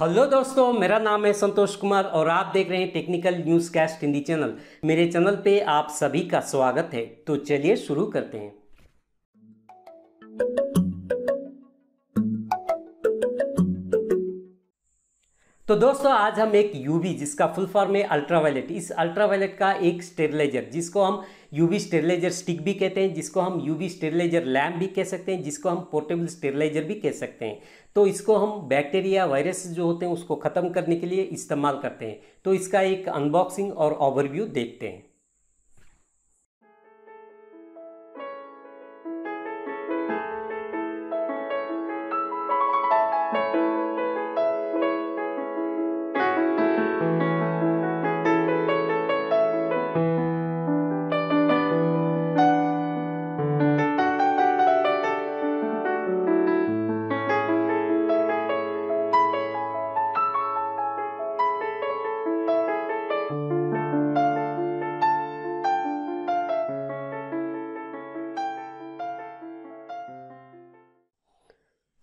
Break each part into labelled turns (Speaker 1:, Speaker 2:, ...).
Speaker 1: hello दोस्तों मेरा नाम है संतोष कुमार और आप देख रहे हैं technical news cast Hindi channel मेरे चैनल पे आप सभी का स्वागत है तो चलिए शुरू करते हैं तो दोस्तों आज हम एक यूवी जिसका फुल फॉर्म है अल्ट्रावायलेट इस अल्ट्रावायलेट का एक स्टेरलाइजर जिसको हम यूवी स्टेरलाइजर स्टिक भी कहते हैं जिसको हम यूवी स्टेरलाइजर लैम्प भी कह सकते हैं जिसको हम पोर्टेबल स्टेरलाइजर भी कह सकते हैं तो इसको हम बैक्टीरिया वायरस जो होते हैं उसको ख़त्म करने के लिए इस्तेमाल करते हैं तो इसका एक अनबॉक्सिंग और ओवरव्यू देखते हैं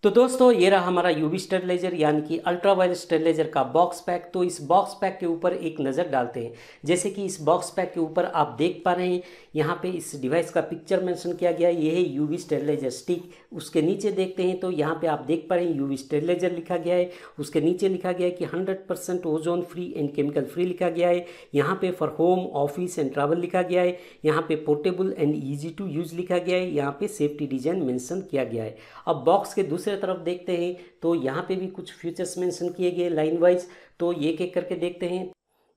Speaker 1: तो दोस्तों ये रहा हमारा यूवी स्टेरलाइजर यानी कि अल्ट्रा वायलेट स्टेरलाइजर का बॉक्स पैक तो इस बॉक्स पैक के ऊपर एक नज़र डालते हैं जैसे कि इस बॉक्स पैक के ऊपर आप देख पा रहे हैं यहाँ पे इस डिवाइस का पिक्चर मेंशन किया गया है ये है यूवी स्टेरलाइजर स्टिक उसके नीचे देखते हैं तो यहाँ पे आप देख पा रहे हैं वी स्टेरलाइजर लिखा गया है उसके नीचे लिखा गया है कि hundred percent ozone free and chemical free लिखा गया है यहाँ पे for home office and travel लिखा गया है यहाँ पे portable and easy to use लिखा गया है यहाँ पे सेफ्टी डिजाइन मैंशन किया गया है अब बॉक्स के दूसरे दूसरे तरफ देखते हैं तो यहाँ पे भी कुछ फ्यूचर्स मेंशन किए गए लाइन वाइज तो एक एक करके देखते हैं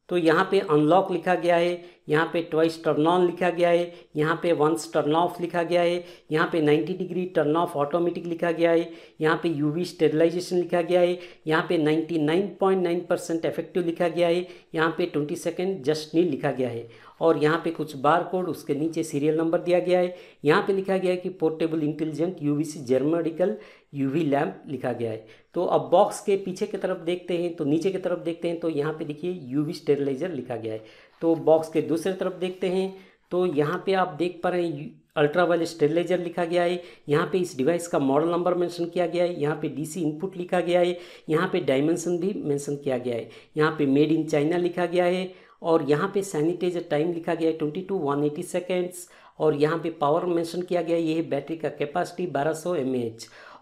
Speaker 1: तो यहाँ पे अनलॉक लिखा गया है यहाँ पे ट्वाइस टर्न ऑन लिखा गया है यहाँ पे वंस टर्न ऑफ लिखा गया है यहाँ पे 90 डिग्री टर्न ऑफ ऑटोमेटिक लिखा गया है यहाँ पे यूवी स्टेरिलाइजेशन लिखा गया है यहाँ पे 99.9 परसेंट इफेक्टिव लिखा गया है यहाँ पे 20 सेकेंड जस्ट नील लिखा गया है और यहाँ पे कुछ बार कोड उसके नीचे सीरियल नंबर दिया गया है यहाँ पे लिखा गया है कि portable intelligent UVC germicidal UV lamp लिखा गया है तो अब बॉक्स के पीछे की तरफ देखते हैं तो नीचे की तरफ देखते हैं तो यहाँ पे देखिए यूवी स्टेरिलाइजर लिखा गया है तो बॉक्स के दूसरे तरफ देखते हैं तो यहाँ पे आप देख पा रहे हैं अल्ट्रा वायलेट स्टेरिलाइजर लिखा गया है यहाँ पे इस डिवाइस का मॉडल नंबर मेंशन किया गया है यहाँ पे डीसी इनपुट लिखा गया है यहाँ पे डायमेंशन भी मेंशन किया गया है यहाँ पे मेड इन चाइना लिखा गया है और यहाँ पे सैनिटाइजर टाइम लिखा गया है twenty to one eighty seconds और यहाँ पे पावर मेंशन किया गया है ये बैटरी का कैपेसिटी 1200 सौ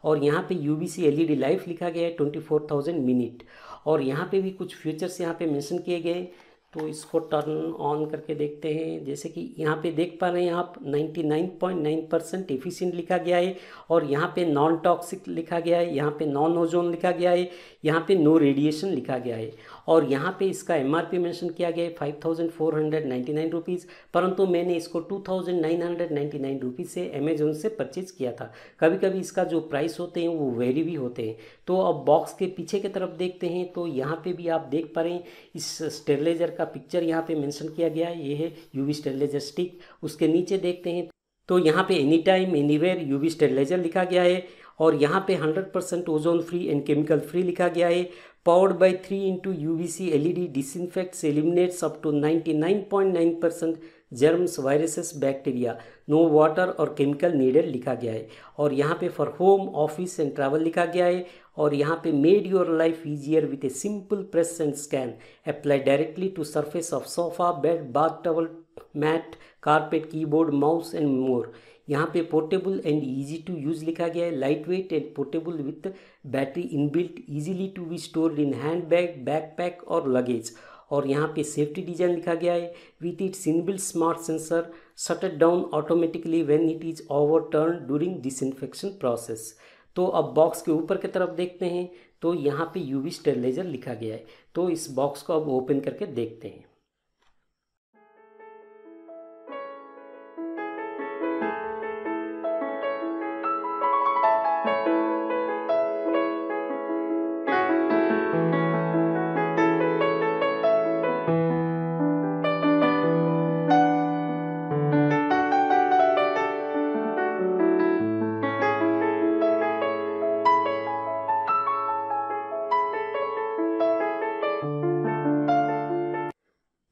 Speaker 1: और यहाँ पे U B C L E D life लिखा गया है ट्वेंटी फोर थाउजेंड मिनट और यहाँ पे भी कुछ फीचर्स यहाँ पे मेंशन किए गए हैं तो इसको टर्न ऑन करके देखते हैं जैसे कि यहाँ पे देख पा रहे हैं आप 99.9 परसेंट एफिशिएंट लिखा गया है और यहाँ पे नॉन टॉक्सिक लिखा गया है यहाँ पे नॉन ओजोन लिखा गया है यहाँ पे नो रेडिएशन लिखा गया है और यहाँ पे इसका एम आर मेंशन किया गया है five thousand four hundred ninety nine rupees परंतु मैंने इसको two thousand nine hundred ninety nine rupees से अमेजोन से परचेज़ किया था कभी कभी इसका जो प्राइस होते हैं वो वेरी भी होते हैं तो अब बॉक्स के पीछे की तरफ देखते हैं तो यहाँ पर भी आप देख पा रहे हैं इस स्टेरलाइजर का का पिक्चर यहाँ पे मेंशन किया गया है ये है यूवी स्टेरलाइजर स्टिक उसके नीचे देखते हैं तो यहाँ पे any time anywhere UV steriliser लिखा गया है और यहाँ पे 100 percent ozone free and chemical free लिखा गया है powered by three into U V C L E D disinfects eliminates up to ninety nine point nine percent germs viruses bacteria no water और केमिकल नीडेड लिखा गया है और यहाँ पे for home office and travel लिखा गया है और यहाँ पे made your life easier with a simple press and scan apply directly to surface of sofa bed bath towel mat carpet keyboard mouse and more यहाँ पे portable and easy to use लिखा गया है light weight and portable with battery inbuilt easily to be stored in hand bag backpack और luggage और यहाँ पे safety design लिखा गया है with its inbuilt smart sensor shut it down automatically when it is overturned during disinfection process तो अब box के ऊपर की तरफ देखते हैं तो यहाँ पे यूवी स्टेरलाइजर लिखा गया है तो इस बॉक्स को अब ओपन करके देखते हैं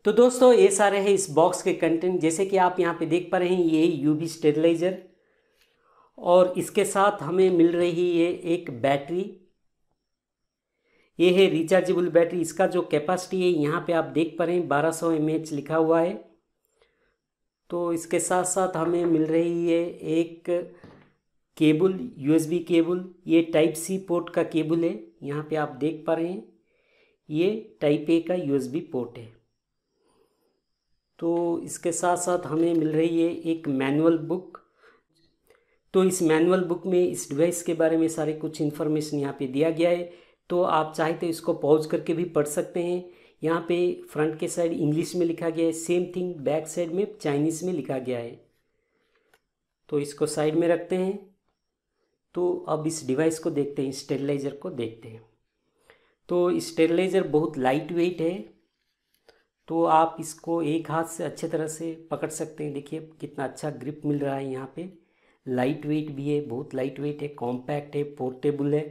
Speaker 1: तो दोस्तों ये सारे हैं इस बॉक्स के कंटेंट जैसे कि आप यहाँ पे देख पा रहे हैं ये यूवी स्टेबलाइज़र और इसके साथ हमें मिल रही है एक बैटरी ये है रिचार्जेबल बैटरी इसका जो कैपेसिटी है यहाँ पे आप देख पा रहे हैं 1200 सौ लिखा हुआ है तो इसके साथ साथ हमें मिल रही है एक केबल यूएसबी केबल ये टाइप सी पोर्ट का केबल है यहाँ पे आप देख पा रहे हैं ये टाइप ए का यूएसबी पोर्ट है तो इसके साथ साथ हमें मिल रही है एक मैनुअल बुक तो इस मैनुअल बुक में इस डिवाइस के बारे में सारे कुछ इन्फॉर्मेशन यहाँ पे दिया गया है तो आप चाहे तो इसको पॉज करके भी पढ़ सकते हैं यहाँ पे फ्रंट के साइड इंग्लिश में लिखा गया है सेम थिंग बैक साइड में चाइनीज़ में लिखा गया है तो इसको साइड में रखते हैं तो अब इस डिवाइस को देखते हैं स्टेरलाइज़र को देखते हैं तो स्टेरलाइज़र बहुत लाइट वेट है तो आप इसको एक हाथ से अच्छे तरह से पकड़ सकते हैं देखिए कितना अच्छा ग्रिप मिल रहा है यहाँ पे लाइट वेट भी है बहुत लाइट वेट है कॉम्पैक्ट है पोर्टेबल है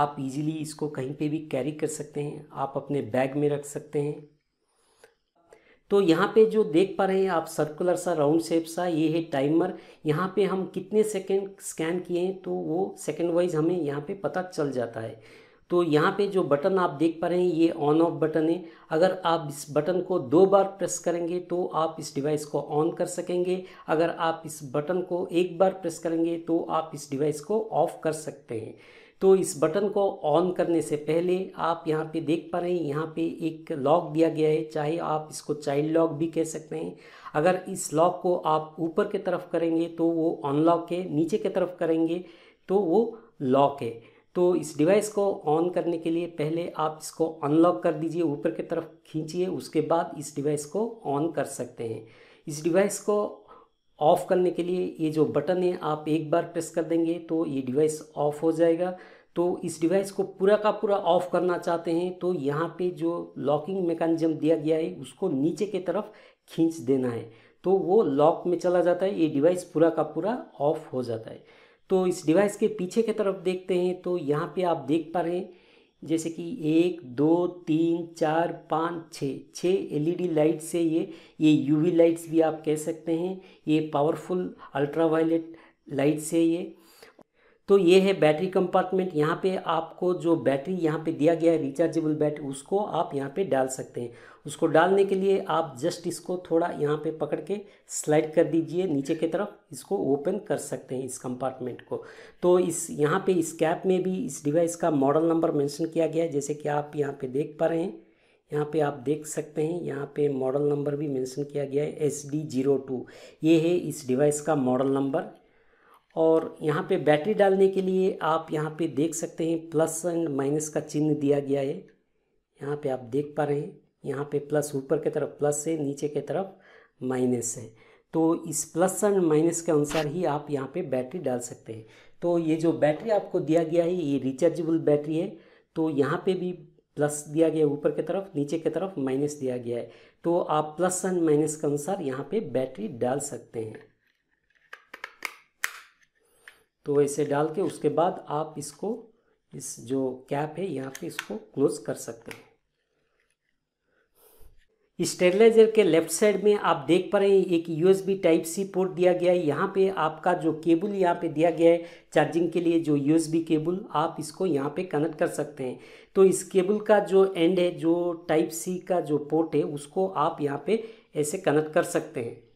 Speaker 1: आप इजीली इसको कहीं पे भी कैरी कर सकते हैं आप अपने बैग में रख सकते हैं तो यहाँ पे जो देख पा रहे हैं आप सर्कुलर सा राउंड शेप सा ये है टाइमर यहाँ पे हम कितने सेकंड स्कैन किए हैं तो वो सेकंड वाइज हमें यहाँ पे पता चल जाता है तो यहाँ पे जो बटन आप देख पा रहे हैं ये ऑन ऑफ बटन है अगर आप इस बटन को दो बार प्रेस करेंगे तो आप इस डिवाइस को ऑन कर सकेंगे अगर आप इस बटन को एक बार प्रेस करेंगे तो आप इस डिवाइस को ऑफ कर सकते हैं तो इस बटन को ऑन करने से पहले आप यहाँ पे देख पा रहे हैं यहाँ पे एक लॉक दिया गया है चाहे आप इसको चाइल्ड लॉक भी कह सकते हैं अगर इस लॉक को आप ऊपर की तरफ करेंगे तो वो अनलॉक है नीचे की तरफ करेंगे तो वो लॉक है तो इस डिवाइस को ऑन करने के लिए पहले आप इसको अनलॉक कर दीजिए ऊपर की तरफ खींचिए उसके बाद इस डिवाइस को ऑन कर सकते हैं इस डिवाइस को ऑफ़ करने के लिए ये जो बटन है आप एक बार प्रेस कर देंगे तो ये डिवाइस ऑफ हो जाएगा तो इस डिवाइस को पूरा का पूरा ऑफ करना चाहते हैं तो यहाँ पे जो लॉकिंग मेकानिज़म दिया गया है उसको नीचे की तरफ खींच देना है तो वो लॉक में चला जाता है ये डिवाइस पूरा का पूरा ऑफ हो जाता है तो इस डिवाइस के पीछे की तरफ देखते हैं तो यहाँ पे आप देख पा रहे हैं जैसे कि एक दो तीन चार पाँच छः छः एलईडी लाइट से ये ये यूवी लाइट्स भी आप कह सकते हैं ये पावरफुल अल्ट्रा वायलेट लाइट से ये तो ये है बैटरी कंपार्टमेंट यहाँ पे आपको जो बैटरी यहाँ पे दिया गया है रिचार्जेबल बैटरी उसको आप यहाँ पे डाल सकते हैं उसको डालने के लिए आप जस्ट इसको थोड़ा यहाँ पे पकड़ के स्लाइड कर दीजिए नीचे की तरफ इसको ओपन कर सकते हैं इस कंपार्टमेंट को तो इस यहाँ पे इस कैप में भी इस डिवाइस का मॉडल नंबर मैंशन किया गया है जैसे कि आप यहाँ पर देख पा रहे हैं यहाँ पे आप देख सकते हैं यहाँ पे मॉडल नंबर भी मेंशन किया गया है एस डी जीरो टू ये है इस डिवाइस का मॉडल नंबर और यहाँ पे बैटरी डालने के लिए आप यहाँ पे देख सकते हैं प्लस एंड माइनस का चिन्ह दिया गया है यहाँ पे आप देख पा रहे हैं यहाँ पे प्लस ऊपर की तरफ प्लस है नीचे की तरफ माइनस है तो इस प्लस एंड माइनस के अनुसार ही आप यहाँ पे बैटरी डाल सकते हैं तो ये जो बैटरी आपको दिया गया है ये रिचार्जेबल बैटरी है तो यहाँ पर भी प्लस दिया गया ऊपर की तरफ नीचे की तरफ माइनस दिया गया है तो आप प्लस एंड माइनस के अनुसार यहाँ पर बैटरी डाल सकते हैं तो ऐसे डाल के उसके बाद आप इसको इस जो कैप है यहाँ पे इसको क्लोज कर सकते हैं स्टेबलाइजर के लेफ्ट साइड में आप देख पा रहे हैं एक यूएसबी टाइप सी पोर्ट दिया गया है यहाँ पे आपका जो केबल यहाँ पे दिया गया है चार्जिंग के लिए जो यूएसबी केबल आप इसको यहाँ पे कनेक्ट कर सकते हैं तो इस केबल का जो एंड है जो टाइप सी का जो पोर्ट है उसको आप यहाँ पे ऐसे कनेक्ट कर सकते हैं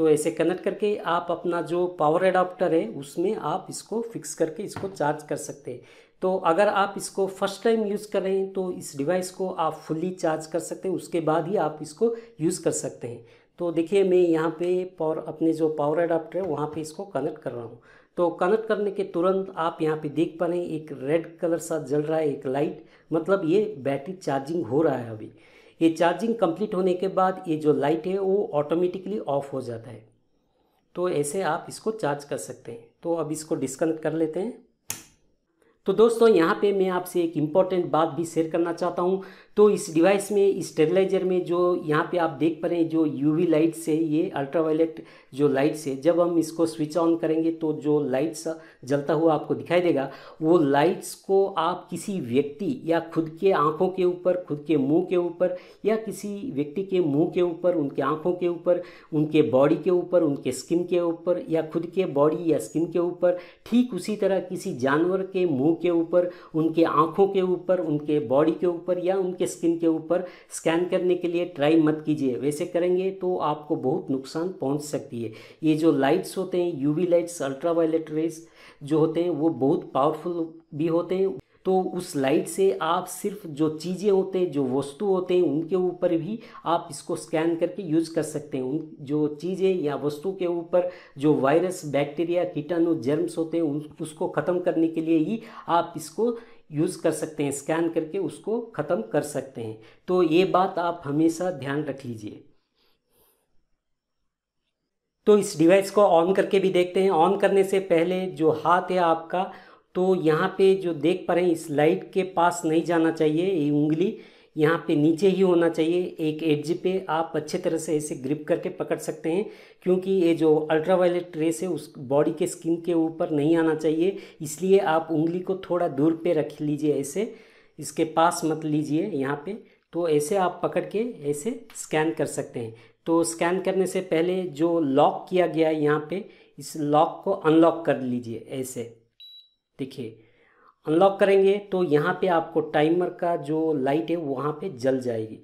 Speaker 1: तो ऐसे कनेक्ट करके आप अपना जो पावर एडाप्टर है उसमें आप इसको फिक्स करके इसको चार्ज कर सकते हैं तो अगर आप इसको फर्स्ट टाइम यूज़ कर रहे हैं तो इस डिवाइस को आप फुल्ली चार्ज कर सकते हैं उसके बाद ही आप इसको यूज़ कर सकते हैं तो देखिए मैं यहाँ पे पावर अपने जो पावर एडाप्टर है वहाँ पे इसको कनेक्ट कर रहा हूँ तो कनेक्ट करने के तुरंत आप यहाँ पे देख पा रहे हैं एक रेड कलर सा जल रहा है एक लाइट मतलब ये बैटरी चार्जिंग हो रहा है अभी ये चार्जिंग कंप्लीट होने के बाद ये जो लाइट है वो ऑटोमेटिकली ऑफ हो जाता है तो ऐसे आप इसको चार्ज कर सकते हैं तो अब इसको डिस्कनेक्ट कर लेते हैं तो दोस्तों यहाँ पे मैं आपसे एक इम्पॉर्टेंट बात भी शेयर करना चाहता हूँ तो इस डिवाइस में स्टेबलाइजर में जो यहाँ पे आप देख पा रहे हैं जो यूवी लाइट्स है ये अल्ट्रावायलेट जो लाइट्स है जब हम इसको स्विच ऑन करेंगे तो जो लाइट्स जलता हुआ आपको दिखाई देगा वो लाइट्स को आप किसी व्यक्ति या खुद के आँखों के ऊपर खुद के मुँह के ऊपर या किसी व्यक्ति के मुँह के ऊपर उनके आँखों के ऊपर उनके बॉडी के ऊपर उनके स्किन के ऊपर या खुद के बॉडी या स्किन के ऊपर ठीक उसी तरह किसी जानवर के मुँह के ऊपर उनके आँखों के ऊपर उनके बॉडी के ऊपर या उनके के स्किन के ऊपर स्कैन करने के लिए ट्राई मत कीजिए वैसे करेंगे तो आपको बहुत नुकसान पहुंच सकती है ये जो लाइट्स होते हैं यूवी लाइट्स अल्ट्रावायलेट रेज जो होते हैं वो बहुत पावरफुल भी होते हैं तो उस लाइट से आप सिर्फ जो चीज़ें होते हैं जो वस्तु होते हैं उनके ऊपर भी आप इसको स्कैन करके यूज कर सकते हैं उन जो चीज़ें या वस्तु के ऊपर जो वायरस बैक्टीरिया कीटाणु जर्म्स होते हैं उन उसको ख़त्म करने के लिए ही आप इसको यूज़ कर सकते हैं स्कैन करके उसको ख़त्म कर सकते हैं तो ये बात आप हमेशा ध्यान रख लीजिए तो इस डिवाइस को ऑन करके भी देखते हैं ऑन करने से पहले जो हाथ है आपका तो यहाँ पे जो देख पा रहे हैं इस लाइट के पास नहीं जाना चाहिए ये उंगली यहाँ पे नीचे ही होना चाहिए एक जी पे आप अच्छे तरह से इसे ग्रिप करके पकड़ सकते हैं क्योंकि ये जो अल्ट्रा वायलेट रेस है उस बॉडी के स्किन के ऊपर नहीं आना चाहिए इसलिए आप उंगली को थोड़ा दूर पे रख लीजिए ऐसे इसके पास मत लीजिए यहाँ पे तो ऐसे आप पकड़ के ऐसे स्कैन कर सकते हैं तो स्कैन करने से पहले जो लॉक किया गया है यहाँ पर इस लॉक को अनलॉक कर लीजिए ऐसे देखिए अनलॉक करेंगे तो यहाँ पे आपको टाइमर का जो लाइट है वहाँ पे जल जाएगी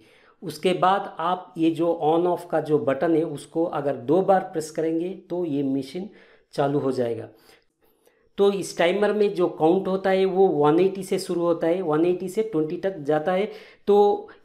Speaker 1: उसके बाद आप ये जो ऑन ऑफ का जो बटन है उसको अगर दो बार प्रेस करेंगे तो ये मशीन चालू हो जाएगा तो इस टाइमर में जो काउंट होता है वो 180 से शुरू होता है 180 से 20 तक जाता है तो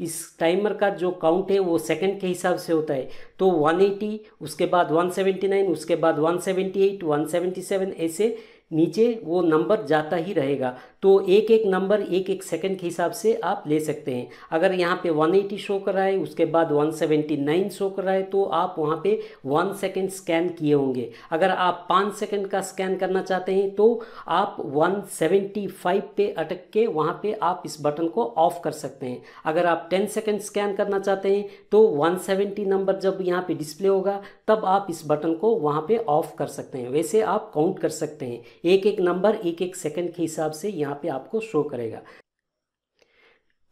Speaker 1: इस टाइमर का जो काउंट है वो सेकंड के हिसाब से होता है तो 180 उसके बाद 179 उसके बाद 178 177 ऐसे नीचे वो नंबर जाता ही रहेगा तो एक एक नंबर एक एक सेकंड के हिसाब से आप ले सकते हैं अगर यहाँ पे 180 शो कर रहा है उसके बाद 179 शो कर रहा है तो आप वहाँ पे वन सेकंड स्कैन किए होंगे अगर आप पाँच सेकंड का स्कैन करना चाहते हैं तो आप 175 पे अटक के वहाँ पे आप इस बटन को ऑफ कर सकते हैं अगर आप टेन सेकेंड स्कैन करना चाहते हैं तो वन नंबर जब यहाँ पर डिस्प्ले होगा तब आप इस बटन को वहाँ पर ऑफ कर सकते हैं वैसे आप काउंट कर सकते हैं एक एक नंबर एक एक सेकेंड के हिसाब से यहाँ यहाँ पे आपको शो करेगा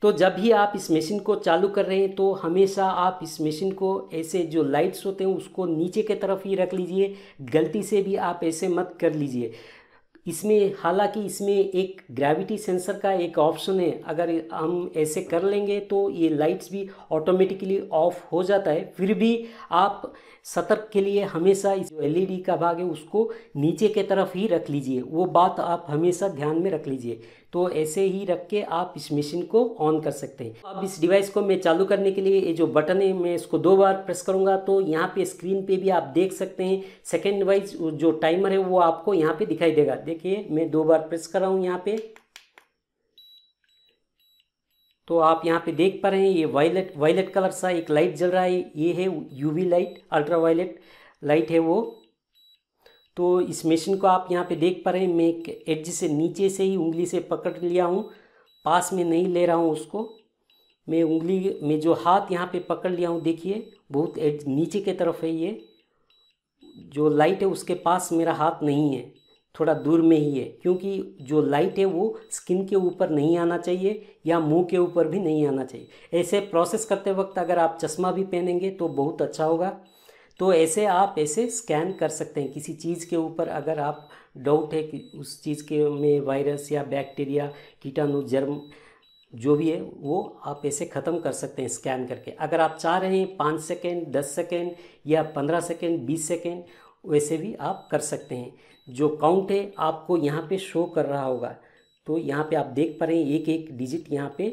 Speaker 1: तो जब भी आप इस मशीन को चालू कर रहे हैं तो हमेशा आप इस मशीन को ऐसे जो लाइट्स होते हैं उसको नीचे के तरफ ही रख लीजिए गलती से भी आप ऐसे मत कर लीजिए इसमें हालांकि इसमें एक ग्रेविटी सेंसर का एक ऑप्शन है अगर हम ऐसे कर लेंगे तो ये लाइट्स भी ऑटोमेटिकली ऑफ हो जाता है फिर भी आप सतर्क के लिए हमेशा इस एलईडी का भाग है उसको नीचे के तरफ ही रख लीजिए वो बात आप हमेशा ध्यान में रख लीजिए तो ऐसे ही रख के आप इस मशीन को ऑन कर सकते हैं अब इस डिवाइस को मैं चालू करने के लिए ये जो बटन है मैं इसको दो बार प्रेस करूंगा तो यहाँ पे स्क्रीन पे भी आप देख सकते हैं सेकेंड वाइज जो टाइमर है वो आपको यहाँ पे दिखाई देगा देखिए मैं दो बार प्रेस कर रहा हूँ यहाँ पे तो आप यहाँ पे देख पा रहे हैं ये वायलेट वायलेट कलर सा एक लाइट जल रहा है ये है UV light ultra violet light है वो तो इस मशीन को आप यहाँ पे देख पा रहे हैं मैं एक एडज से नीचे से ही उंगली से पकड़ लिया हूँ पास में नहीं ले रहा हूँ उसको मैं उंगली में जो हाथ यहाँ पे पकड़ लिया हूँ देखिए बहुत एज नीचे के तरफ है ये जो लाइट है उसके पास मेरा हाथ नहीं है थोड़ा दूर में ही है क्योंकि जो लाइट है वो स्किन के ऊपर नहीं आना चाहिए या मुंह के ऊपर भी नहीं आना चाहिए ऐसे प्रोसेस करते वक्त अगर आप चश्मा भी पहनेंगे तो बहुत अच्छा होगा तो ऐसे आप ऐसे स्कैन कर सकते हैं किसी चीज़ के ऊपर अगर आप डाउट है कि उस चीज़ के में वायरस या बैक्टीरिया कीटाणु जर्म जो भी है वो आप ऐसे ख़त्म कर सकते हैं स्कैन करके अगर आप चाह रहे हैं पाँच सेकेंड दस सेकेंड या पंद्रह सेकेंड बीस सेकेंड वैसे भी आप कर सकते हैं जो काउंट है आपको यहाँ पे शो कर रहा होगा तो यहाँ पे आप देख पा रहे हैं एक एक डिजिट यहाँ पे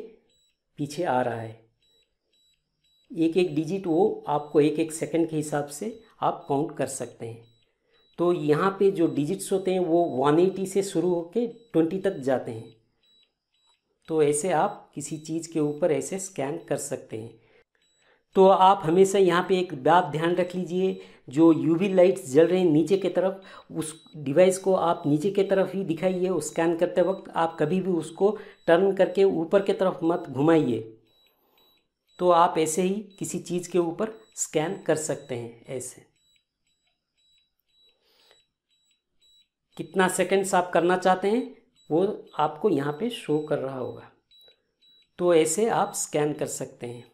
Speaker 1: पीछे आ रहा है एक एक डिजिट वो आपको एक एक सेकंड के हिसाब से आप काउंट कर सकते हैं तो यहाँ पे जो डिजिट्स होते हैं वो 180 से शुरू होके 20 तक जाते हैं तो ऐसे आप किसी चीज़ के ऊपर ऐसे स्कैन कर सकते हैं तो आप हमेशा यहाँ पे एक बात ध्यान रख लीजिए जो यूवी लाइट्स जल रहे हैं नीचे के तरफ उस डिवाइस को आप नीचे के तरफ ही दिखाइए स्कैन करते वक्त आप कभी भी उसको टर्न करके ऊपर के तरफ मत घुमाइए तो आप ऐसे ही किसी चीज़ के ऊपर स्कैन कर सकते हैं ऐसे कितना सेकंड्स आप करना चाहते हैं वो आपको यहाँ पे शो कर रहा होगा तो ऐसे आप स्कैन कर सकते हैं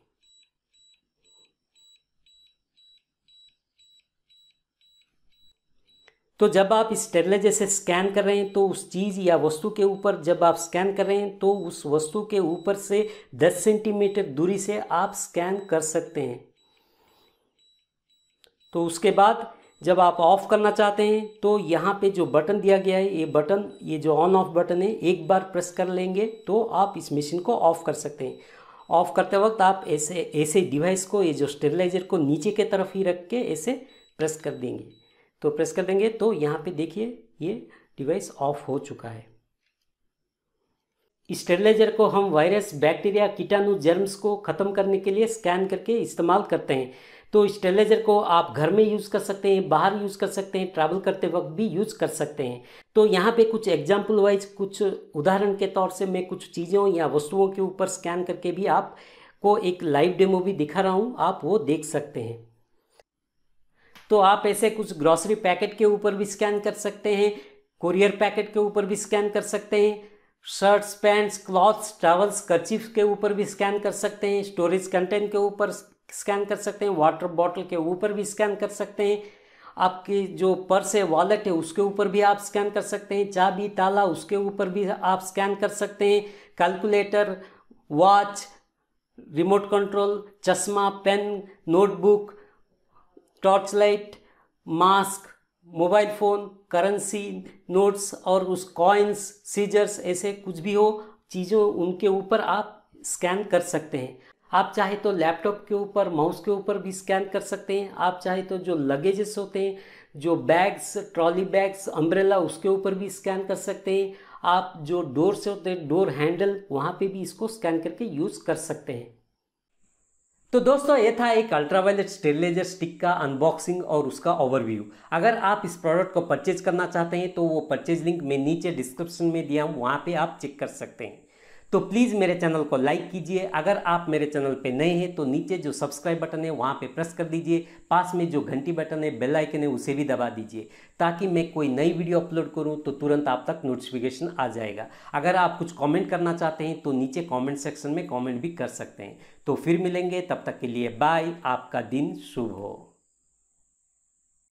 Speaker 1: तो जब आप स्टेरलाइजर से स्कैन कर रहे हैं तो उस चीज़ या वस्तु के ऊपर जब आप स्कैन कर रहे हैं तो उस वस्तु के ऊपर से 10 सेंटीमीटर दूरी से आप स्कैन कर सकते हैं तो उसके बाद जब आप ऑफ़ करना चाहते हैं तो यहाँ पे जो बटन दिया गया है ये बटन ये जो ऑन ऑफ बटन है एक बार प्रेस कर लेंगे तो आप इस मशीन को ऑफ़ कर सकते हैं ऑफ़ करते वक्त आप ऐसे ऐसे डिवाइस को ये जो स्टेरलाइजर को नीचे के तरफ ही रख के ऐसे प्रेस कर देंगे तो प्रेस कर देंगे तो यहाँ पे देखिए ये डिवाइस ऑफ हो चुका है स्टेरलाइजर को हम वायरस बैक्टीरिया कीटाणु जर्म्स को ख़त्म करने के लिए स्कैन करके इस्तेमाल करते हैं तो स्टेरलाइजर को आप घर में यूज़ कर सकते हैं बाहर यूज़ कर सकते हैं ट्रैवल करते वक्त भी यूज़ कर सकते हैं तो यहाँ पे कुछ एग्जाम्पल वाइज कुछ उदाहरण के तौर से मैं कुछ चीज़ों या वस्तुओं के ऊपर स्कैन करके भी आप को एक लाइव डेमो भी दिखा रहा हूँ आप वो देख सकते हैं तो आप ऐसे कुछ ग्रॉसरी पैकेट के ऊपर भी स्कैन कर सकते हैं कोरियर पैकेट के ऊपर भी स्कैन कर सकते हैं shirts pants clothes travels kerchief के ऊपर भी स्कैन कर सकते हैं स्टोरेज कंटेंट के ऊपर स्कैन कर सकते हैं वाटर बॉटल के ऊपर भी स्कैन कर सकते हैं आपकी जो पर्स है वॉलेट है उसके ऊपर भी आप स्कैन कर सकते हैं चाबी ताला उसके ऊपर भी आप स्कैन कर सकते हैं कैलकुलेटर वॉच रिमोट कंट्रोल चश्मा pen notebook torch light mask mobile phone currency notes और उस कॉइन्स सीजर्स ऐसे कुछ भी हो चीज़ों उनके ऊपर आप स्कैन कर सकते हैं आप चाहे तो लैपटॉप के ऊपर माउस के ऊपर भी स्कैन कर सकते हैं आप चाहे तो जो लगेजेस होते हैं जो बैग्स ट्रॉली बैग्स अम्ब्रेला उसके ऊपर भी स्कैन कर सकते हैं आप जो डोर से होते हैं डोर हैंडल वहाँ पे भी इसको स्कैन करके यूज़ कर सकते हैं तो दोस्तों ये था एक अल्ट्रावायलेट स्टेलाइजर स्टिक का अनबॉक्सिंग और उसका ओवरव्यू अगर आप इस प्रोडक्ट को परचेज करना चाहते हैं तो वो परचेज लिंक मैं नीचे डिस्क्रिप्शन में दिया हूँ वहाँ पे आप चेक कर सकते हैं तो प्लीज़ मेरे चैनल को लाइक कीजिए अगर आप मेरे चैनल पे नए हैं तो नीचे जो सब्सक्राइब बटन है वहाँ पे प्रेस कर दीजिए पास में जो घंटी बटन है बेल आइकन है उसे भी दबा दीजिए ताकि मैं कोई नई वीडियो अपलोड करूँ तो तुरंत आप तक नोटिफिकेशन आ जाएगा अगर आप कुछ कॉमेंट करना चाहते हैं तो नीचे कॉमेंट सेक्शन में कॉमेंट भी कर सकते हैं तो फिर मिलेंगे तब तक के लिए बाय आपका दिन शुभ हो